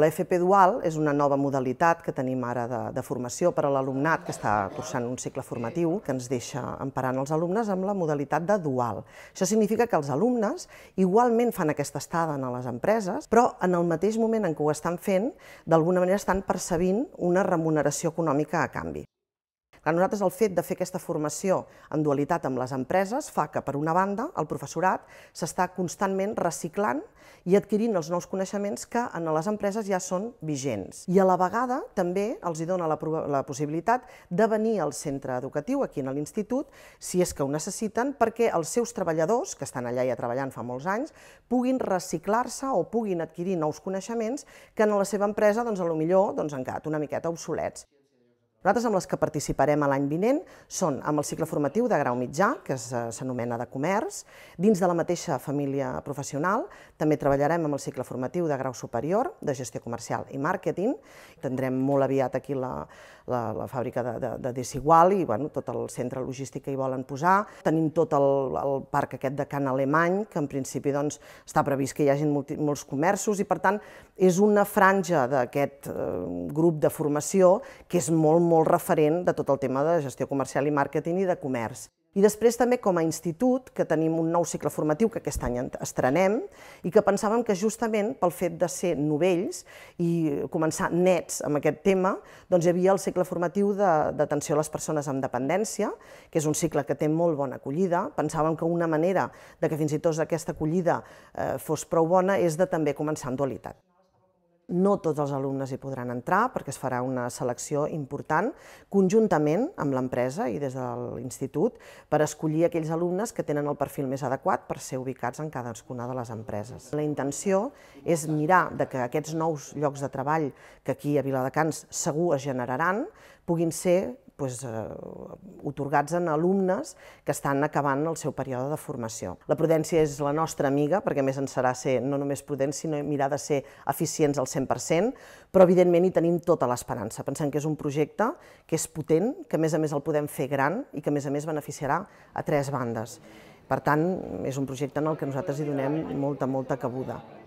L'FP Dual és una nova modalitat que tenim ara de, de formació per a l'alumnat que està cursant un cicle formatiu que ens deixa emparant els alumnes amb la modalitat de dual. Això significa que els alumnes igualment fan aquesta estada a les empreses, però en el mateix moment en què ho estan fent, d'alguna manera estan percebint una remuneració econòmica a canvi. A nosaltres el fet de fer aquesta formació en dualitat amb les empreses fa que, per una banda, el professorat s'està constantment reciclant i adquirint els nous coneixements que en les empreses ja són vigents. I a la vegada també els hi dona la, la possibilitat de venir al centre educatiu, aquí en l'institut, si és que ho necessiten, perquè els seus treballadors, que estan allà ja treballant fa molts anys, puguin reciclar-se o puguin adquirir nous coneixements que en la seva empresa doncs, a lo millor doncs, han quedat una miqueta obsolets. Nosaltres amb les que participarem a l'any vinent són amb el cicle formatiu de grau mitjà, que s'anomena de comerç, dins de la mateixa família professional també treballarem amb el cicle formatiu de grau superior, de gestió comercial i màrqueting, tindrem molt aviat aquí la, la, la fàbrica de, de, de Desigual i bueno, tot el centre logístic que hi volen posar. Tenim tot el, el parc aquest de Can Alemany, que en principi doncs, està previst que hi hagin multi, molts comerços i per tant és una franja d'aquest eh, grup de formació que és molt, molt molt referent de tot el tema de gestió comercial i màrqueting i de comerç. I després també com a institut, que tenim un nou cicle formatiu que aquest any estrenem i que pensàvem que justament pel fet de ser novells i començar nets amb aquest tema, doncs hi havia el cicle formatiu d'atenció a les persones amb dependència, que és un cicle que té molt bona acollida. Pensàvem que una manera de que fins i tot aquesta acollida eh, fos prou bona és de també començar amb dualitat no tots els alumnes hi podran entrar perquè es farà una selecció important conjuntament amb l'empresa i des de l'institut per escollir aquells alumnes que tenen el perfil més adequat per ser ubicats en cadascuna de les empreses. La intenció és mirar de que aquests nous llocs de treball que aquí a Viladecans segur es generaran puguin ser doncs, eh, otorgats en alumnes que estan acabant el seu període de formació. La prudència és la nostra amiga, perquè més ens serà ser no només prudents, sinó mirar de ser eficients al 100%, però evidentment hi tenim tota l'esperança. Pensem que és un projecte que és potent, que a més a més el podem fer gran i que a més a més beneficiarà a tres bandes. Per tant, és un projecte en el que nosaltres hi donem molta, molta cabuda.